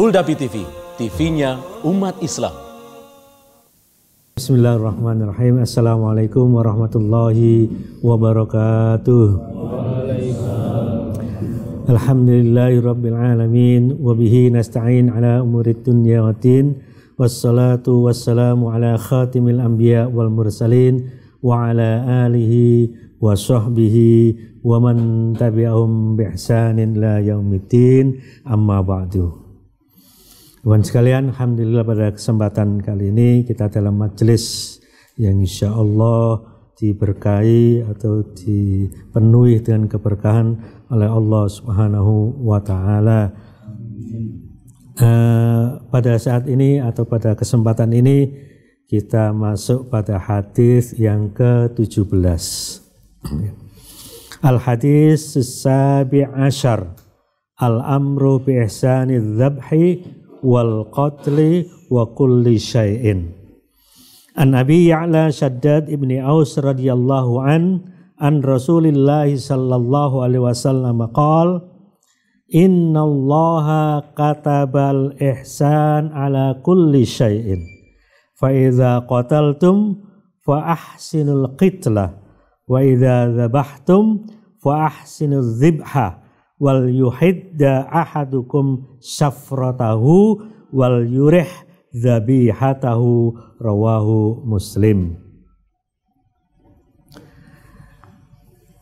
Huldapi TV, TV-nya umat Islam. Bismillahirrahmanirrahim. Assalamualaikum warahmatullahi wabarakatuh. Alhamdulillahirabbil alamin wa bihi nasta'in ala umuri dunya watin. Wassalatu wassalamu ala khatimil anbiya wal mursalin wa ala alihi wa sahbihi wa man tabi'ahum bi ihsanin la yaumiddin amma ba'du Tuhan sekalian, Alhamdulillah pada kesempatan kali ini kita dalam majelis yang insya Allah diberkahi atau dipenuhi dengan keberkahan oleh Allah Subhanahu wa Ta'ala. Uh, pada saat ini atau pada kesempatan ini kita masuk pada hadis yang ke-17. Al-hadis sabi ashar. Al-amru bi wal qatli wa kulli syai'in. An Abi Ya'la Shaddad ibni Aus radhiyallahu an an Rasulillah sallallahu alaihi wasallam qala Inna Allah katabal ihsan ala kulli syai'in. Fa'idha qataltum fa'ahsinul qitlah. Wa idha dhabahtum fa'ahsinul zibha wal yuhidda ahadukum syafratahu wal yurih zabihatahu rawahu muslim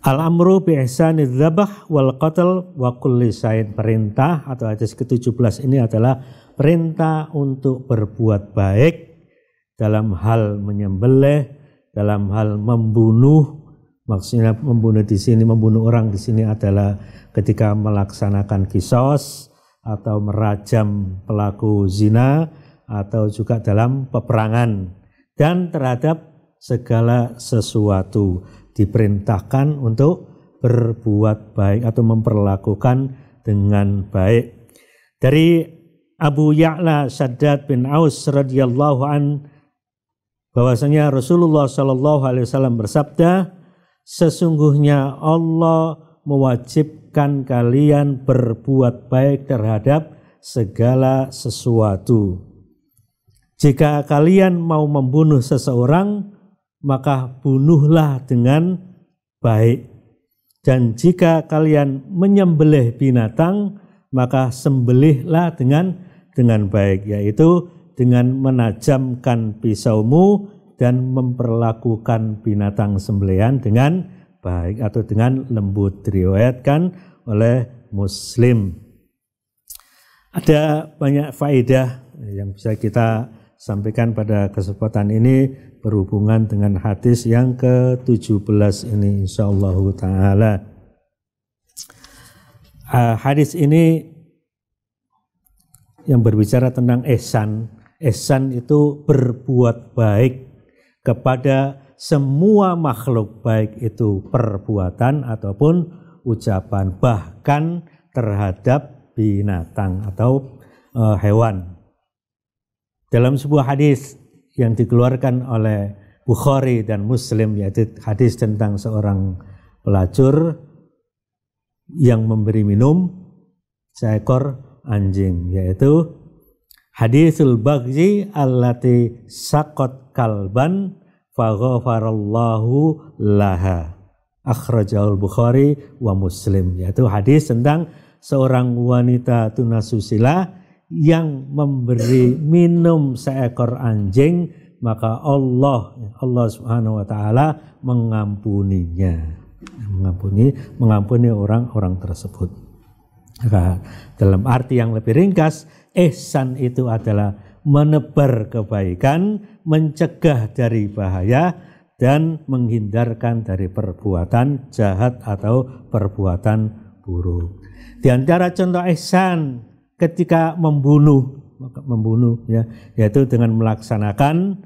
Al amru bi ihsaniz dzabah wal qatl wa kulli syai'in perintah atau hadis ke-17 ini adalah perintah untuk berbuat baik dalam hal menyembelih, dalam hal membunuh, maksudnya membunuh di sini membunuh orang di sini adalah ketika melaksanakan kisos atau merajam pelaku zina atau juga dalam peperangan dan terhadap segala sesuatu diperintahkan untuk berbuat baik atau memperlakukan dengan baik dari Abu Ya'la Saddad bin Aus radhiyallahu an bahwasanya Rasulullah shallallahu alaihi wasallam bersabda Sesungguhnya Allah mewajibkan kalian berbuat baik terhadap segala sesuatu. Jika kalian mau membunuh seseorang, maka bunuhlah dengan baik. Dan jika kalian menyembelih binatang, maka sembelihlah dengan dengan baik, yaitu dengan menajamkan pisaumu dan memperlakukan binatang sembelihan dengan baik atau dengan lembut diriwayatkan oleh Muslim. Ada banyak faedah yang bisa kita sampaikan pada kesempatan ini berhubungan dengan hadis yang ke-17 ini insyaallah taala. Uh, hadis ini yang berbicara tentang esan. Esan itu berbuat baik kepada semua makhluk baik itu perbuatan ataupun ucapan bahkan terhadap binatang atau e, hewan. Dalam sebuah hadis yang dikeluarkan oleh Bukhari dan Muslim yaitu hadis tentang seorang pelacur yang memberi minum seekor anjing yaitu Hadisul bagzi allati sakot kalban faghafarallahu laha. Akhrajahul Bukhari wa Muslim. Yaitu hadis tentang seorang wanita tunasusila yang memberi minum seekor anjing maka Allah Allah Subhanahu wa taala mengampuninya mengampuni mengampuni orang-orang tersebut maka dalam arti yang lebih ringkas Ihsan itu adalah menebar kebaikan, mencegah dari bahaya, dan menghindarkan dari perbuatan jahat atau perbuatan buruk. Di antara contoh ihsan ketika membunuh, membunuh ya, yaitu dengan melaksanakan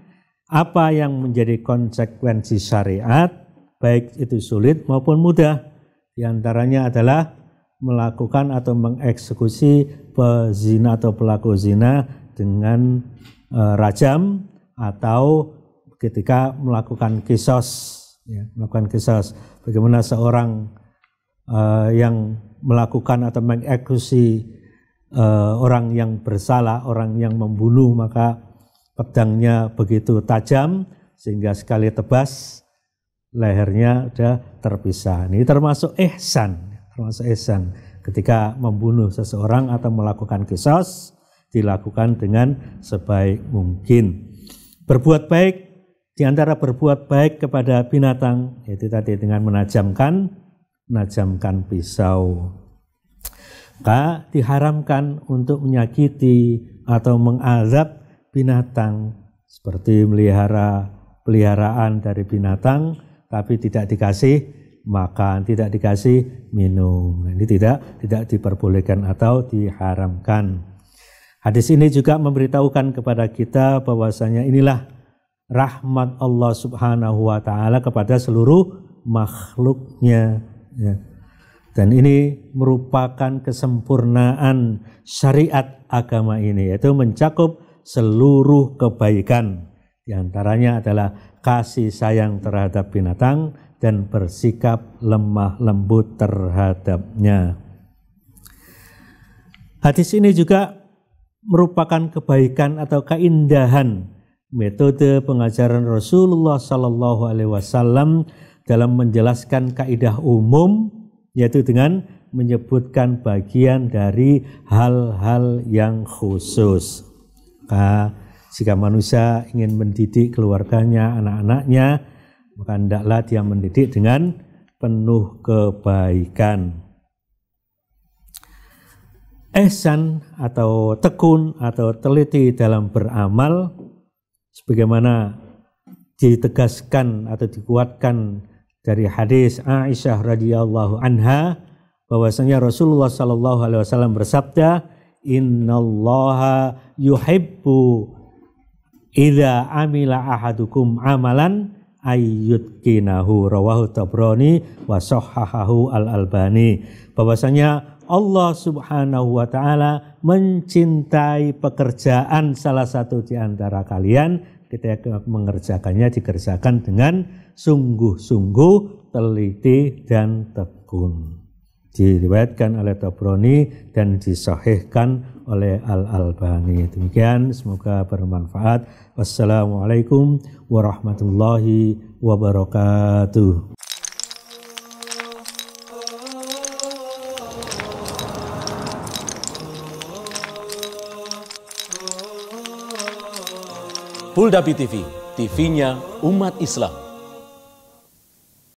apa yang menjadi konsekuensi syariat, baik itu sulit maupun mudah. Di antaranya adalah melakukan atau mengeksekusi pezina atau pelaku zina dengan e, rajam atau ketika melakukan kisos ya, melakukan kisos bagaimana seorang uh, yang melakukan atau mengeksekusi uh, orang yang bersalah orang yang membunuh maka pedangnya begitu tajam sehingga sekali tebas lehernya sudah terpisah ini termasuk ihsan termasuk ihsan ketika membunuh seseorang atau melakukan kisos dilakukan dengan sebaik mungkin. Berbuat baik di antara berbuat baik kepada binatang yaitu tadi dengan menajamkan menajamkan pisau. Maka diharamkan untuk menyakiti atau mengazab binatang seperti melihara peliharaan dari binatang tapi tidak dikasih makan, tidak dikasih minum. Ini tidak tidak diperbolehkan atau diharamkan. Hadis ini juga memberitahukan kepada kita bahwasanya inilah rahmat Allah Subhanahu wa taala kepada seluruh makhluknya ya. Dan ini merupakan kesempurnaan syariat agama ini yaitu mencakup seluruh kebaikan di antaranya adalah kasih sayang terhadap binatang dan bersikap lemah lembut terhadapnya. Hadis ini juga merupakan kebaikan atau keindahan metode pengajaran Rasulullah Sallallahu Alaihi Wasallam dalam menjelaskan kaidah umum yaitu dengan menyebutkan bagian dari hal-hal yang khusus. Nah, jika manusia ingin mendidik keluarganya, anak-anaknya, maka hendaklah dia mendidik dengan penuh kebaikan. Ehsan atau tekun atau teliti dalam beramal sebagaimana ditegaskan atau dikuatkan dari hadis Aisyah radhiyallahu anha bahwasanya Rasulullah shallallahu alaihi wasallam bersabda innallaha yuhibbu Idza amila ahadukum amalan ayyutkinahu rawahu Tabrani wa sahahahu Al-Albani. Bahwasanya Allah Subhanahu wa taala mencintai pekerjaan salah satu di antara kalian ketika mengerjakannya dikerjakan dengan sungguh-sungguh, teliti dan tekun. Diriwayatkan oleh Tabrani dan disahihkan oleh Al Albani. Demikian semoga bermanfaat. Wassalamualaikum warahmatullahi wabarakatuh. Huldabi TV, TV-nya umat Islam.